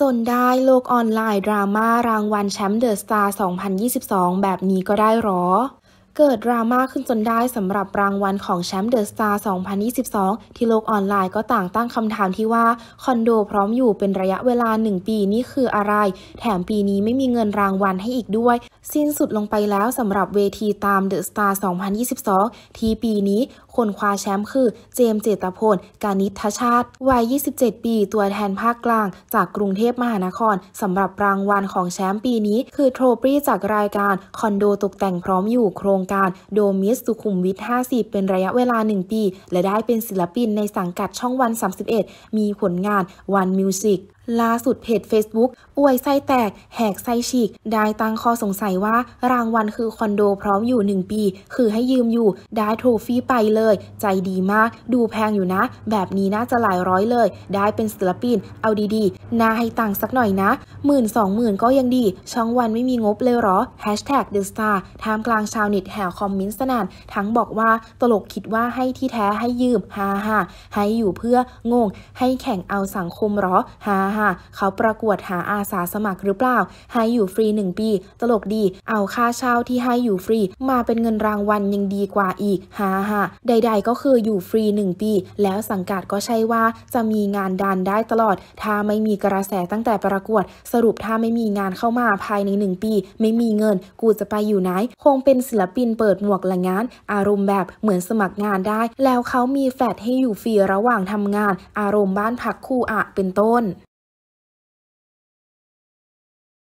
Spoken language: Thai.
สนได้โลกออนไลน์ดราม่ารางวัลแชมป์เดอะสตาร์2022 แบบนี้ก็ได้หรอ เกิดดราม่าขึ้นจนได้สำหรับรางวัลของแชมป์เดอะสตาร์2022 ที่โลกออนไลน์ก็ต่างตั้งคำถามที่ว่าคอนโดพร้อมอยู่เป็นระยะเวลา 1 ปีนี่คืออะไร แถมปีนี้ไม่มีเงินรางวัลให้อีกด้วย สิ้นสุดลงไปแล้วสำหรับเวทีตามเดอะสตาร์2022 ที่ปีนี้คนคว้าแชมป์คือเจมเจตพล กานิทชาติวัย 27 ปี ตัวแทนภาคกลาง จากกรุงเทพมหานคร สำหรับรางวัลของแชมป์ปีนี้ คือโทรปรีจากรายการคอนโดตกแต่งพร้อมอยู่โครงการโดมิสสุขุมวิท50 เป็นระยะเวลา 1 ปี และได้เป็นศิลปินในสังกัดช่องวัน 31 มีผลงานวันมิวสิกล่าสุดเพจ Facebook อวยไส้แตกแหกไส้ฉีก ได้ตั้งข้อสงสัยว่ารางวัลคือคอนโดพร้อมอยู่ 1 ปี คือให้ยืมอยู่ ได้โทรฟี่ไปเลย ใจดีมาก ดูแพงอยู่นะ แบบนี้น่าจะหลายร้อยเลย ได้เป็นศิลปิน เอาดีๆ น่าให้ตังค์สักหน่อยนะหมื่นสองหมื่นก็ยังดีช่องวันไม่มีงบเลยหรอ Hashtag The Star ท่ามกลางชาวเน็ตแห่คอมเมนต์สนานทั้งบอกว่าตลกคิดว่าให้ที่แท้ให้ยืมฮ่าฮ่าให้อยู่เพื่องงให้แข่งเอาสังคมหรอฮ่าค่ะเขาประกวดหาอาสาสมัครหรือเปล่า ให้อยู่ฟรี1ปี ตลกดี เอาค่าเช่าที่ให้อยู่ฟรี มาเป็นเงินรางวัลยังดีกว่าอีก ฮ่าฮ่าใดๆก็คืออยู่ฟรี1ปี แล้วสังกัดก็ใช่ว่า จะมีงานดันได้ตลอด ถ้าไม่มีกระแสตั้งแต่ประกวด สรุปถ้าไม่มีงานเข้ามาภายใน1ปี ไม่มีเงิน กูจะไปอยู่ไหน คงเป็นศิลปินเปิดหมวกละงาน อารมณ์แบบเหมือนสมัครงานได้ แล้วเขามีแฟลตให้อยู่ฟรีระหว่างทำงาน อารมณ์บ้านพักคู่อะเป็นต้น